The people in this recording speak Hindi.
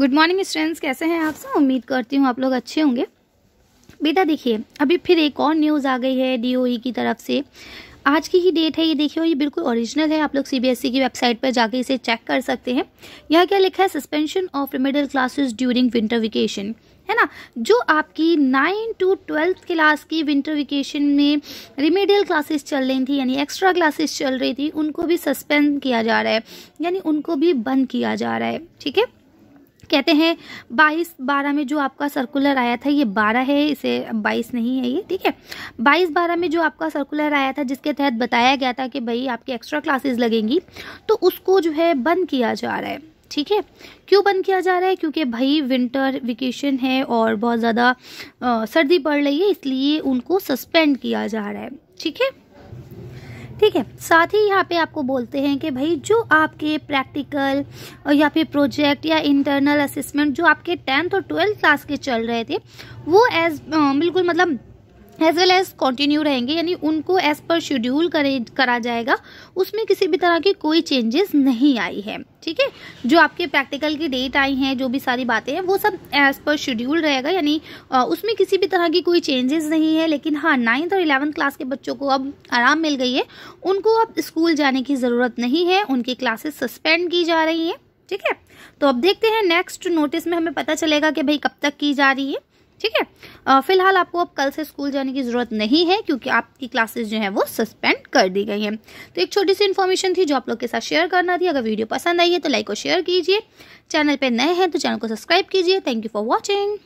गुड मॉर्निंग स्टूडेंट्स कैसे हैं आप सब उम्मीद करती हूँ आप लोग अच्छे होंगे बेटा देखिए अभी फिर एक और न्यूज़ आ गई है डीओई e की तरफ से आज की ही डेट है ये देखिए ये बिल्कुल ओरिजिनल है आप लोग सीबीएसई e की वेबसाइट पर जाके इसे चेक कर सकते हैं यहाँ क्या लिखा है suspension of remedial classes during winter vacation है ना जो आपकी नाइन टू ट्वेल्थ क्लास की विंटर वेकेशन में रिमेडियल क्लासेस चल रही थी यानी एक्स्ट्रा क्लासेस चल रही थी उनको भी सस्पेंड किया जा रहा है यानी उनको भी बंद किया जा रहा है ठीक है कहते हैं बाईस बारह में जो आपका सर्कुलर आया था ये बारह है इसे 22 नहीं है ये ठीक है बाईस बारह में जो आपका सर्कुलर आया था जिसके तहत बताया गया था कि भाई आपकी एक्स्ट्रा क्लासेस लगेंगी तो उसको जो है बंद किया जा रहा है ठीक है क्यों बंद किया जा रहा है क्योंकि भाई विंटर वेकेशन है और बहुत ज़्यादा सर्दी पड़ रही है इसलिए उनको सस्पेंड किया जा रहा है ठीक है ठीक है साथ ही यहाँ पे आपको बोलते हैं कि भाई जो आपके प्रैक्टिकल या फिर प्रोजेक्ट या इंटरनल असेसमेंट जो आपके टेंथ और ट्वेल्थ क्लास के चल रहे थे वो एज बिल्कुल मतलब एज वेल एज कंटिन्यू रहेंगे यानी उनको एज पर शेड्यूल करे करा जाएगा उसमें किसी भी तरह की कोई चेंजेस नहीं आई है ठीक है जो आपके प्रैक्टिकल की डेट आई हैं जो भी सारी बातें हैं वो सब एज पर शेड्यूल रहेगा यानी उसमें किसी भी तरह की कोई चेंजेस नहीं है लेकिन हाँ नाइन्थ और इलेवंथ क्लास के बच्चों को अब आराम मिल गई है उनको अब स्कूल जाने की ज़रूरत नहीं है उनकी क्लासेस सस्पेंड की जा रही हैं ठीक है तो अब देखते हैं नेक्स्ट नोटिस में हमें पता चलेगा कि भाई कब तक की जा रही है ठीक है फिलहाल आपको अब कल से स्कूल जाने की ज़रूरत नहीं है क्योंकि आपकी क्लासेस जो है वो सस्पेंड कर दी गई हैं तो एक छोटी सी इन्फॉर्मेशन थी जो आप लोग के साथ शेयर करना थी अगर वीडियो पसंद आई है तो लाइक और शेयर कीजिए चैनल पर नए हैं तो चैनल को सब्सक्राइब कीजिए थैंक यू फॉर वॉचिंग